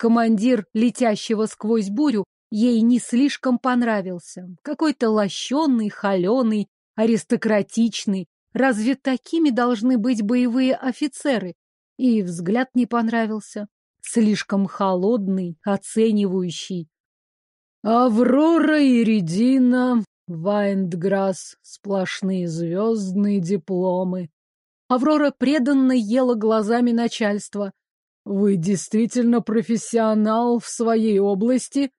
Командир, летящего сквозь бурю, ей не слишком понравился. Какой-то лощеный, холеный, аристократичный. Разве такими должны быть боевые офицеры? И взгляд не понравился. Слишком холодный, оценивающий. Аврора Иридина, Вайндграсс, сплошные звездные дипломы. Аврора преданно ела глазами начальства. Вы действительно профессионал в своей области?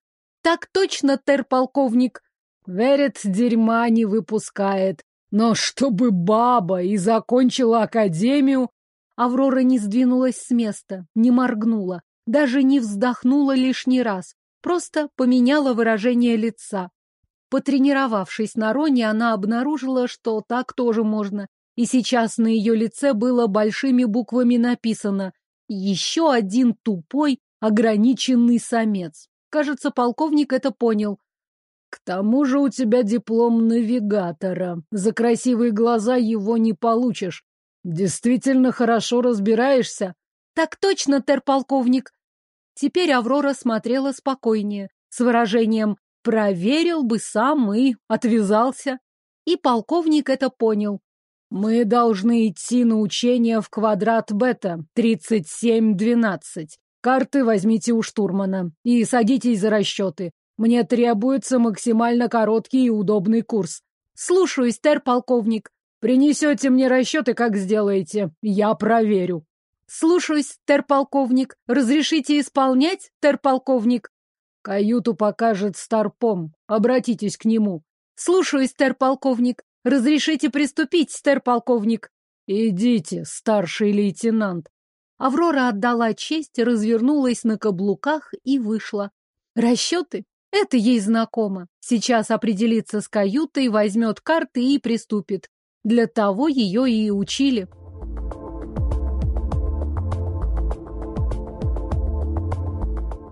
Так точно, терполковник, Верит, дерьма не выпускает. Но чтобы баба и закончила академию... Аврора не сдвинулась с места, не моргнула, даже не вздохнула лишний раз, просто поменяла выражение лица. Потренировавшись на Роне, она обнаружила, что так тоже можно. И сейчас на ее лице было большими буквами написано еще один тупой, ограниченный самец. Кажется, полковник это понял. К тому же у тебя диплом навигатора. За красивые глаза его не получишь. Действительно хорошо разбираешься. Так точно, терполковник. Теперь Аврора смотрела спокойнее, с выражением «проверил бы сам и отвязался». И полковник это понял. Мы должны идти на учение в квадрат бета 37-12. Карты возьмите у штурмана и садитесь за расчеты. Мне требуется максимально короткий и удобный курс. Слушаюсь, тер-полковник. Принесете мне расчеты, как сделаете. Я проверю. Слушаюсь, тер-полковник. Разрешите исполнять, тер-полковник? Каюту покажет старпом. Обратитесь к нему. Слушаюсь, тер-полковник. «Разрешите приступить, стер-полковник!» «Идите, старший лейтенант!» Аврора отдала честь, развернулась на каблуках и вышла. «Расчеты? Это ей знакомо. Сейчас определится с каютой, возьмет карты и приступит. Для того ее и учили».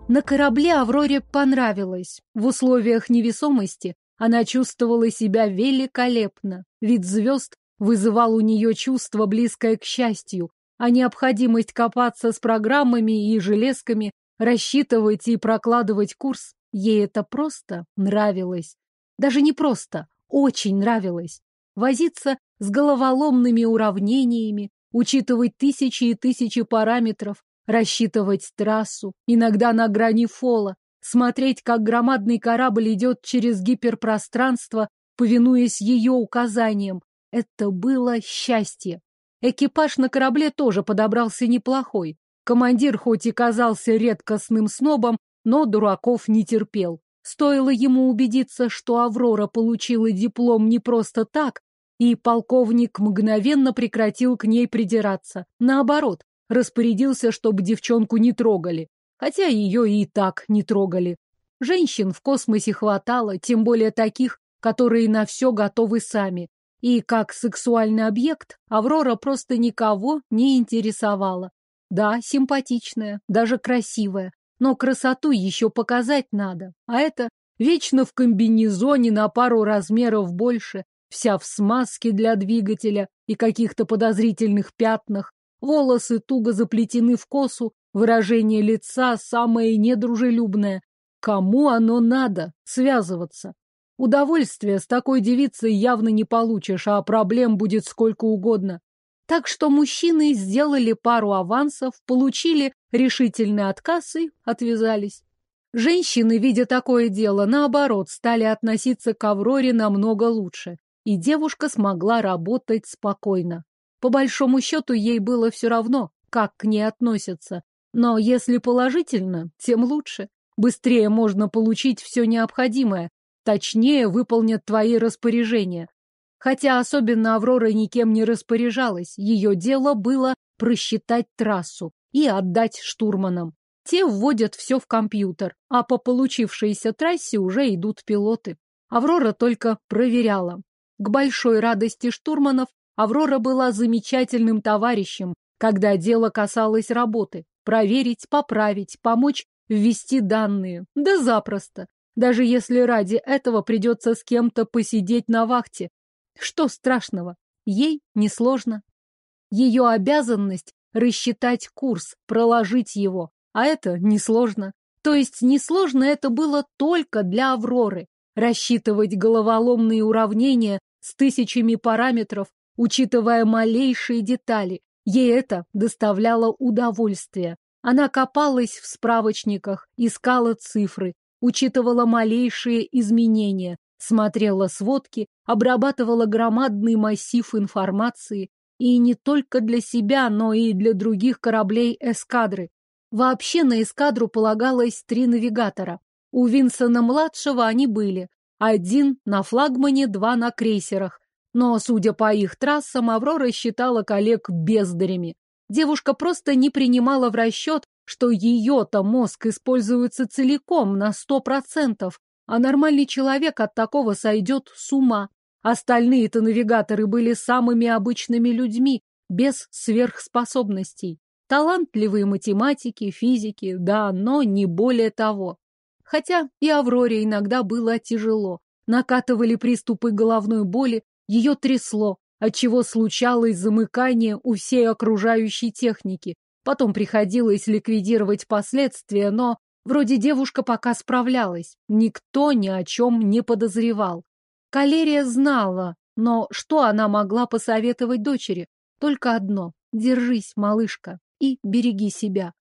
На корабле Авроре понравилось. В условиях невесомости она чувствовала себя великолепно. Вид звезд вызывал у нее чувство, близкое к счастью, а необходимость копаться с программами и железками, рассчитывать и прокладывать курс, ей это просто нравилось. Даже не просто, очень нравилось. Возиться с головоломными уравнениями, учитывать тысячи и тысячи параметров, рассчитывать трассу, иногда на грани фола, смотреть, как громадный корабль идет через гиперпространство, повинуясь ее указаниям. Это было счастье. Экипаж на корабле тоже подобрался неплохой. Командир хоть и казался редкостным снобом, но дураков не терпел. Стоило ему убедиться, что Аврора получила диплом не просто так, и полковник мгновенно прекратил к ней придираться. Наоборот, распорядился, чтобы девчонку не трогали хотя ее и так не трогали. Женщин в космосе хватало, тем более таких, которые на все готовы сами. И как сексуальный объект Аврора просто никого не интересовала. Да, симпатичная, даже красивая, но красоту еще показать надо, а это вечно в комбинезоне на пару размеров больше, вся в смазке для двигателя и каких-то подозрительных пятнах, волосы туго заплетены в косу, Выражение лица самое недружелюбное. Кому оно надо связываться? Удовольствия с такой девицей явно не получишь, а проблем будет сколько угодно. Так что мужчины сделали пару авансов, получили решительный отказ и отвязались. Женщины, видя такое дело, наоборот, стали относиться к Авроре намного лучше, и девушка смогла работать спокойно. По большому счету, ей было все равно, как к ней относятся, но если положительно, тем лучше. Быстрее можно получить все необходимое, точнее выполнят твои распоряжения. Хотя особенно Аврора никем не распоряжалась, ее дело было просчитать трассу и отдать штурманам. Те вводят все в компьютер, а по получившейся трассе уже идут пилоты. Аврора только проверяла. К большой радости штурманов Аврора была замечательным товарищем, когда дело касалось работы проверить, поправить, помочь ввести данные. Да запросто. Даже если ради этого придется с кем-то посидеть на вахте. Что страшного? Ей несложно. Ее обязанность – рассчитать курс, проложить его. А это несложно. То есть несложно это было только для Авроры. Рассчитывать головоломные уравнения с тысячами параметров, учитывая малейшие детали, Ей это доставляло удовольствие. Она копалась в справочниках, искала цифры, учитывала малейшие изменения, смотрела сводки, обрабатывала громадный массив информации, и не только для себя, но и для других кораблей эскадры. Вообще на эскадру полагалось три навигатора. У Винсона-младшего они были. Один на флагмане, два на крейсерах. Но, судя по их трассам, Аврора считала коллег бездарями. Девушка просто не принимала в расчет, что ее-то мозг используется целиком на сто процентов, а нормальный человек от такого сойдет с ума. Остальные-то навигаторы были самыми обычными людьми, без сверхспособностей. Талантливые математики, физики, да, но не более того. Хотя и Авроре иногда было тяжело. Накатывали приступы головной боли, ее трясло, отчего случалось замыкание у всей окружающей техники. Потом приходилось ликвидировать последствия, но вроде девушка пока справлялась. Никто ни о чем не подозревал. Калерия знала, но что она могла посоветовать дочери? Только одно — держись, малышка, и береги себя.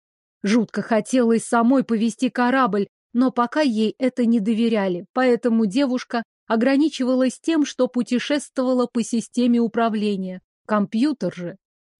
Жутко хотелось самой повести корабль, но пока ей это не доверяли, поэтому девушка ограничивалась тем, что путешествовала по системе управления. Компьютер же.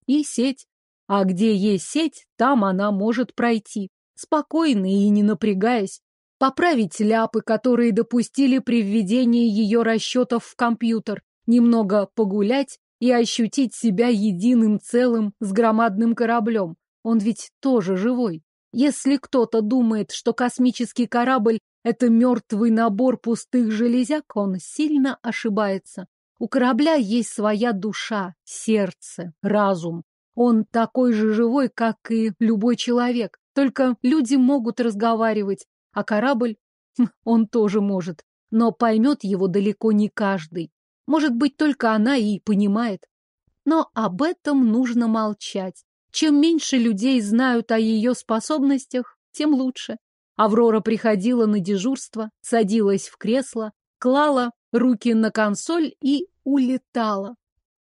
И сеть. А где есть сеть, там она может пройти. Спокойно и не напрягаясь. Поправить ляпы, которые допустили при введении ее расчетов в компьютер. Немного погулять и ощутить себя единым целым с громадным кораблем. Он ведь тоже живой. Если кто-то думает, что космический корабль это мертвый набор пустых железяк, он сильно ошибается. У корабля есть своя душа, сердце, разум. Он такой же живой, как и любой человек. Только люди могут разговаривать, а корабль он тоже может. Но поймет его далеко не каждый. Может быть, только она и понимает. Но об этом нужно молчать. Чем меньше людей знают о ее способностях, тем лучше. Аврора приходила на дежурство, садилась в кресло, клала руки на консоль и улетала.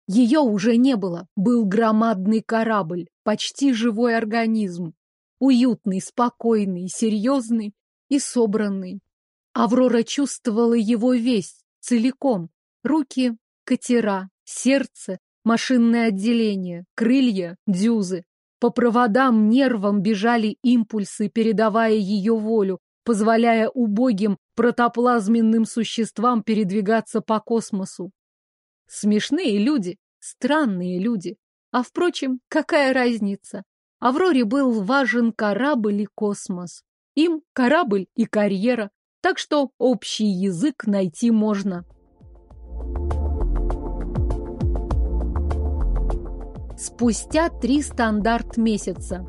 Ее уже не было. Был громадный корабль, почти живой организм. Уютный, спокойный, серьезный и собранный. Аврора чувствовала его весь, целиком. Руки, катера, сердце, машинное отделение, крылья, дюзы. По проводам, нервам бежали импульсы, передавая ее волю, позволяя убогим протоплазменным существам передвигаться по космосу. Смешные люди, странные люди. А впрочем, какая разница? Авроре был важен корабль и космос. Им корабль и карьера. Так что общий язык найти можно. спустя три стандарт месяца.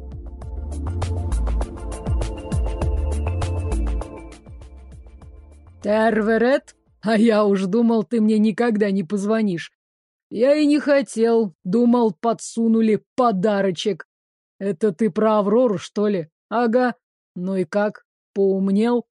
Терверет, а я уж думал, ты мне никогда не позвонишь. Я и не хотел, думал, подсунули подарочек. Это ты про Аврору, что ли? Ага. Ну и как? Поумнел?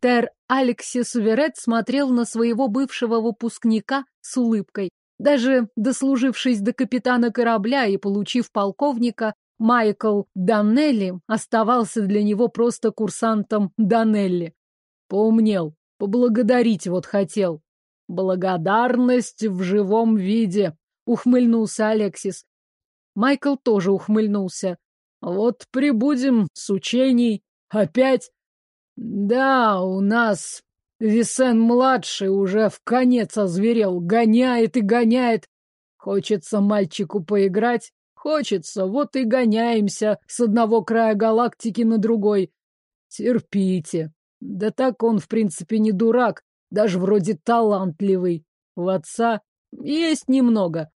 Тер Алексис Уверет смотрел на своего бывшего выпускника с улыбкой. Даже дослужившись до капитана корабля и получив полковника, Майкл Данелли оставался для него просто курсантом Данелли. Поумнел, поблагодарить вот хотел. «Благодарность в живом виде», — ухмыльнулся Алексис. Майкл тоже ухмыльнулся. «Вот прибудем с учений. Опять...» «Да, у нас Висен-младший уже в конец озверел, гоняет и гоняет. Хочется мальчику поиграть, хочется, вот и гоняемся с одного края галактики на другой. Терпите. Да так он, в принципе, не дурак, даже вроде талантливый. У отца есть немного.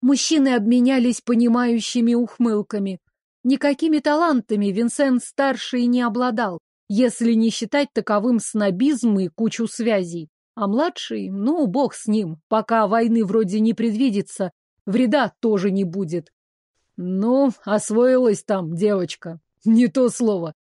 Мужчины обменялись понимающими ухмылками. Никакими талантами Винсент старший не обладал если не считать таковым снобизм и кучу связей. А младший, ну, бог с ним, пока войны вроде не предвидится, вреда тоже не будет. Ну, освоилась там девочка. Не то слово.